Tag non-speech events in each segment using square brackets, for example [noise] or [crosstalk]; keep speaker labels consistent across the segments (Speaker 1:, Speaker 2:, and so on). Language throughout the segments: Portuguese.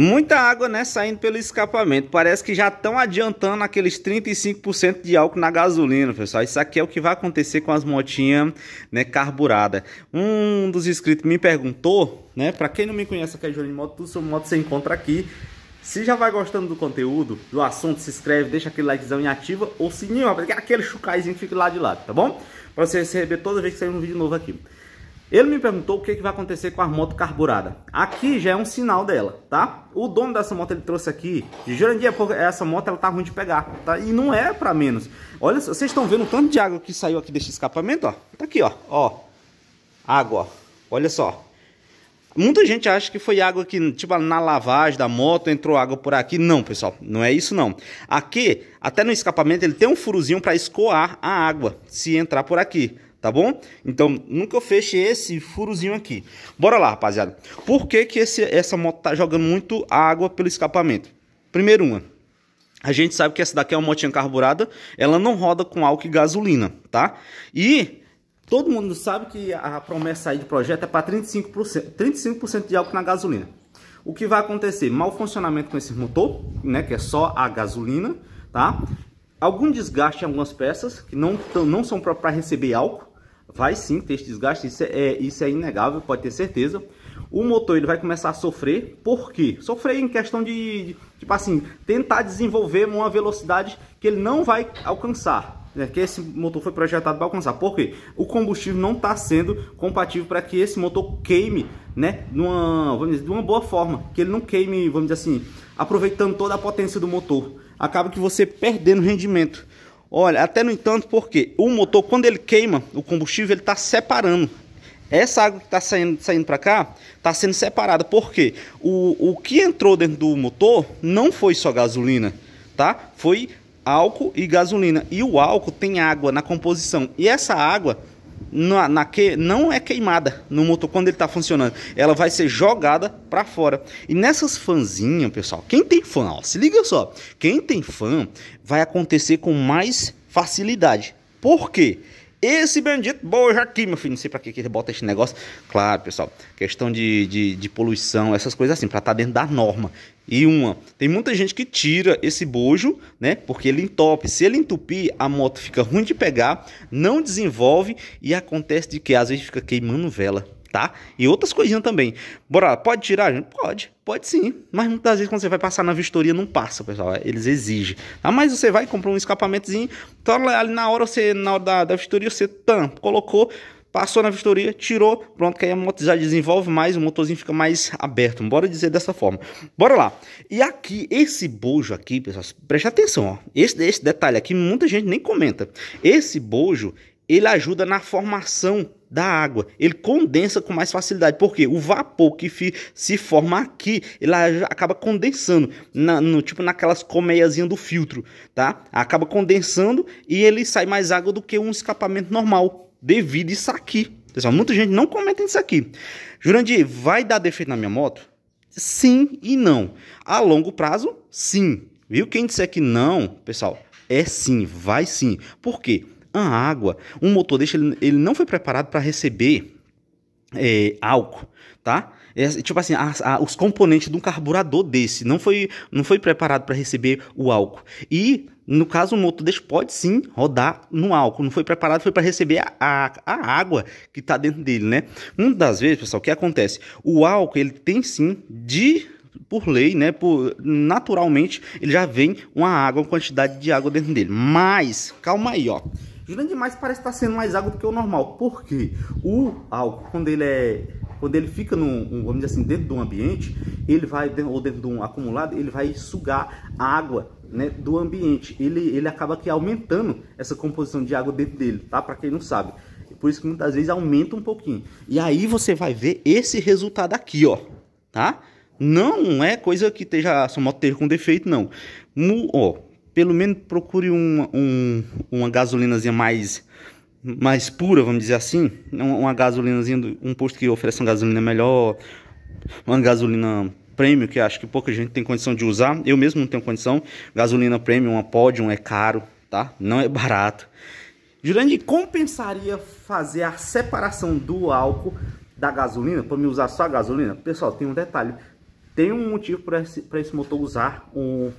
Speaker 1: Muita água, né, saindo pelo escapamento. Parece que já estão adiantando aqueles 35% de álcool na gasolina, pessoal. Isso aqui é o que vai acontecer com as motinhas, né, carburada. Um dos inscritos me perguntou, né, para quem não me conhece aqui é Júnior de Moto, tudo sobre moto você encontra aqui. Se já vai gostando do conteúdo, do assunto, se inscreve, deixa aquele likezão e ativa o sininho, é aquele chucaizinho que fica lá de lado, tá bom? Para você receber toda vez que sair um vídeo novo aqui. Ele me perguntou o que, que vai acontecer com a moto carburada. Aqui já é um sinal dela, tá? O dono dessa moto ele trouxe aqui. De Jurandir, é essa moto ela tá ruim de pegar, tá? E não é para menos. Olha, vocês estão vendo o tanto de água que saiu aqui deste escapamento, ó. Tá aqui, ó. Ó. Água, ó. Olha só. Muita gente acha que foi água que, tipo, na lavagem da moto entrou água por aqui. Não, pessoal, não é isso não. Aqui, até no escapamento, ele tem um furozinho para escoar a água se entrar por aqui tá bom? Então, nunca feche esse furozinho aqui. Bora lá, rapaziada. Por que, que esse, essa moto tá jogando muito água pelo escapamento? Primeiro uma, a gente sabe que essa daqui é uma motinha carburada, ela não roda com álcool e gasolina, tá? E todo mundo sabe que a promessa aí de projeto é para 35%, 35 de álcool na gasolina. O que vai acontecer? Mal funcionamento com esse motor, né, que é só a gasolina, tá? Algum desgaste em algumas peças que não, não são para receber álcool, vai sim ter esse desgaste, isso é, é, isso é inegável, pode ter certeza. O motor ele vai começar a sofrer, por quê? Sofrer em questão de, de tipo assim, tentar desenvolver uma velocidade que ele não vai alcançar. Né? Que esse motor foi projetado para alcançar. Por quê? O combustível não está sendo compatível para que esse motor queime, né? Numa, vamos dizer, de uma boa forma. Que ele não queime, vamos dizer assim, aproveitando toda a potência do motor. Acaba que você perdendo rendimento. Olha, até no entanto, porque o motor, quando ele queima o combustível, ele está separando. Essa água que está saindo, saindo para cá está sendo separada, porque o, o que entrou dentro do motor não foi só gasolina, tá? Foi álcool e gasolina. E o álcool tem água na composição. E essa água na, na que, não é queimada no motor quando ele está funcionando. Ela vai ser jogada para fora. E nessas fanzinhas, pessoal, quem tem fã, ó, se liga só. Quem tem fã vai acontecer com mais facilidade. Por quê? Porque esse bendito bojo aqui, meu filho. Não sei pra que, que ele bota esse negócio. Claro, pessoal. Questão de, de, de poluição, essas coisas assim, pra estar tá dentro da norma. E uma, tem muita gente que tira esse bojo, né? Porque ele entope. Se ele entupir, a moto fica ruim de pegar, não desenvolve e acontece de que às vezes fica queimando vela tá? E outras coisinhas também. Bora, pode tirar? Pode, pode sim. Mas muitas vezes quando você vai passar na vistoria, não passa, pessoal. É, eles exigem. Tá? Mas você vai, compra um escapamentozinho, então ali na hora, você, na hora da, da vistoria, você tam colocou, passou na vistoria, tirou, pronto, que aí a moto já desenvolve mais, o motorzinho fica mais aberto, bora dizer dessa forma. Bora lá. E aqui, esse bojo aqui, pessoal, preste atenção, ó. Esse, esse detalhe aqui, muita gente nem comenta. Esse bojo, ele ajuda na formação da água. Ele condensa com mais facilidade, porque o vapor que se forma aqui, ele acaba condensando, na, no, tipo naquelas colmeiazinhas do filtro, tá? Acaba condensando e ele sai mais água do que um escapamento normal, devido a isso aqui. Pessoal, muita gente não comenta isso aqui. Jurandir, vai dar defeito na minha moto? Sim e não. A longo prazo, sim. Viu? Quem disse que não, pessoal, é sim, vai sim. Por quê? a água. Um motorista ele, ele não foi preparado para receber é, álcool, tá? É, tipo assim, a, a, os componentes de um carburador desse não foi, não foi preparado para receber o álcool. E no caso, um motor desse pode sim rodar no álcool. Não foi preparado, foi para receber a, a, a, água que está dentro dele, né? Muitas das vezes, pessoal, o que acontece? O álcool, ele tem sim de por lei, né, por, naturalmente, ele já vem uma água, uma quantidade de água dentro dele. Mas, calma aí, ó. Grande demais parece estar tá sendo mais água do que o normal. Por quê? O álcool, quando ele é quando ele fica no, vamos dizer assim, dentro de um ambiente, ele vai, ou dentro de um acumulado, ele vai sugar a água né, do ambiente. Ele, ele acaba aqui aumentando essa composição de água dentro dele, tá? Para quem não sabe. Por isso que muitas vezes aumenta um pouquinho. E aí você vai ver esse resultado aqui, ó, tá? Não é coisa que esteja, a sua moto esteja com defeito, não. Mu, ó, pelo menos procure uma, um, uma gasolinazinha mais, mais pura, vamos dizer assim. Uma gasolinazinha, um posto que oferece uma gasolina melhor, uma gasolina premium, que acho que pouca gente tem condição de usar. Eu mesmo não tenho condição. Gasolina premium, uma Podium, é caro, tá? Não é barato. Durante compensaria fazer a separação do álcool da gasolina, para me usar só a gasolina? Pessoal, tem um detalhe. Tem um motivo para esse, esse motor usar um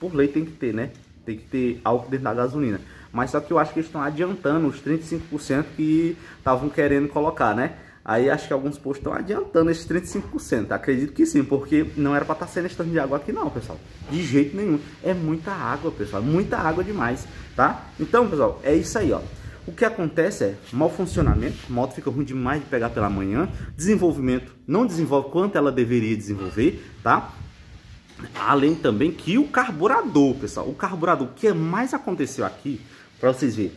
Speaker 1: por lei tem que ter, né? Tem que ter álcool dentro da gasolina. Mas só que eu acho que eles estão adiantando os 35% que estavam querendo colocar, né? Aí acho que alguns postos estão adiantando esses 35%. Acredito que sim, porque não era para estar tá sendo esse tanto de água aqui não, pessoal. De jeito nenhum. É muita água, pessoal. Muita água demais, tá? Então, pessoal, é isso aí, ó. O que acontece é mau funcionamento, a moto fica ruim demais de pegar pela manhã, desenvolvimento não desenvolve quanto ela deveria desenvolver, tá? Além também que o carburador, pessoal, o carburador, o que é mais aconteceu aqui, para vocês verem,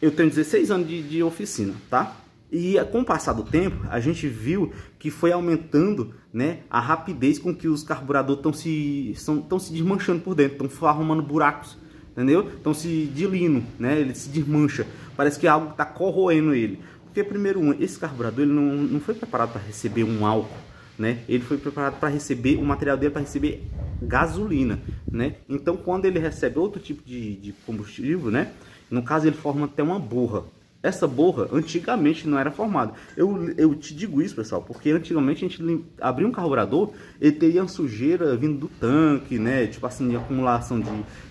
Speaker 1: eu tenho 16 anos de, de oficina, tá? E eh, com o passar do tempo, a gente viu que foi aumentando né, a rapidez com que os carburadores estão se, são, estão se desmanchando por dentro, estão arrumando buracos, entendeu? Estão se dilindo, né? ele se desmancha. Parece que algo está corroendo ele. Porque, primeiro, esse carburador ele não, não foi preparado para receber um álcool né? Ele foi preparado para receber, o material dele é para receber gasolina, né? Então, quando ele recebe outro tipo de, de combustível, né? No caso, ele forma até uma borra, essa borra antigamente não era formada. Eu, eu te digo isso, pessoal, porque antigamente a gente abria um carburador, ele teria sujeira vindo do tanque, né? Tipo assim, de acumulação de,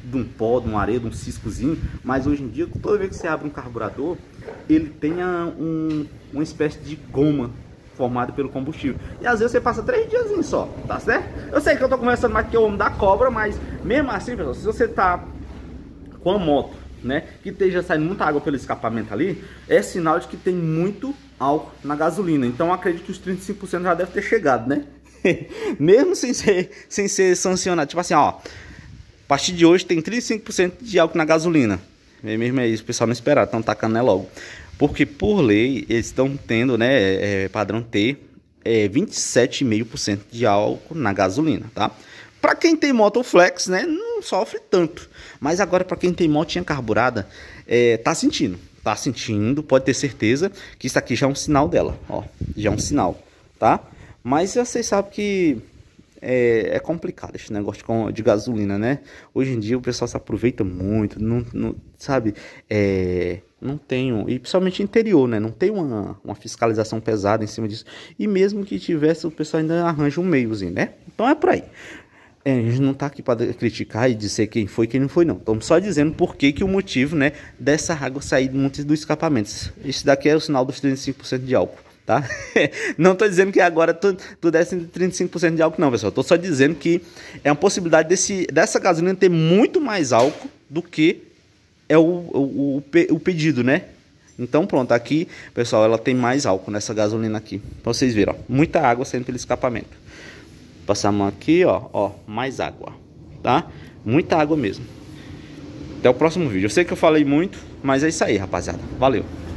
Speaker 1: de um pó, de uma areia, de um ciscozinho. Mas hoje em dia, toda vez que você abre um carburador, ele tem um, uma espécie de goma formado pelo combustível. E às vezes você passa três dias assim só, tá certo? Eu sei que eu tô conversando mais que o homem da cobra, mas mesmo assim, pessoal, se você tá com a moto, né, que esteja saindo muita água pelo escapamento ali, é sinal de que tem muito álcool na gasolina. Então acredito que os 35% já deve ter chegado, né? [laughs] Mesmo sem ser, sem ser sancionado. Tipo assim, ó, a partir de hoje tem 35% de álcool na gasolina. É mesmo é isso, o pessoal não esperar, então tacando né logo porque por lei eles estão tendo, né, é, é padrão T, é 27,5% de álcool na gasolina, tá? Para quem tem moto flex, né, não sofre tanto. Mas agora para quem tem motinha carburada, é, tá sentindo, tá sentindo, pode ter certeza que isso aqui já é um sinal dela, ó, já é um sinal, tá? Mas vocês sabem que é, é, complicado esse negócio de gasolina, né? Hoje em dia o pessoal se aproveita muito, não, não sabe? É, não tenho, e principalmente interior, né? Não tem uma, uma fiscalização pesada em cima disso. E mesmo que tivesse, o pessoal ainda arranja um meiozinho, né? Então é por aí. É, a gente não tá aqui para criticar e dizer quem foi e quem não foi, não. Estamos só dizendo por que, que o motivo, né, dessa água sair muito escapamento. escapamentos. Isso daqui é o sinal dos 35% de álcool tá? [laughs] não estou dizendo que agora tu, tu desce 35% de álcool, não, pessoal. Estou só dizendo que é uma possibilidade desse, dessa gasolina ter muito mais álcool do que é o, o, o, o pedido, né? Então pronto, aqui, pessoal, ela tem mais álcool nessa gasolina aqui. Pra vocês verem, ó. Muita água saindo pelo escapamento. Passar a mão aqui, ó. Ó, mais água, tá? Muita água mesmo. Até o próximo vídeo. Eu sei que eu falei muito, mas é isso aí, rapaziada. Valeu!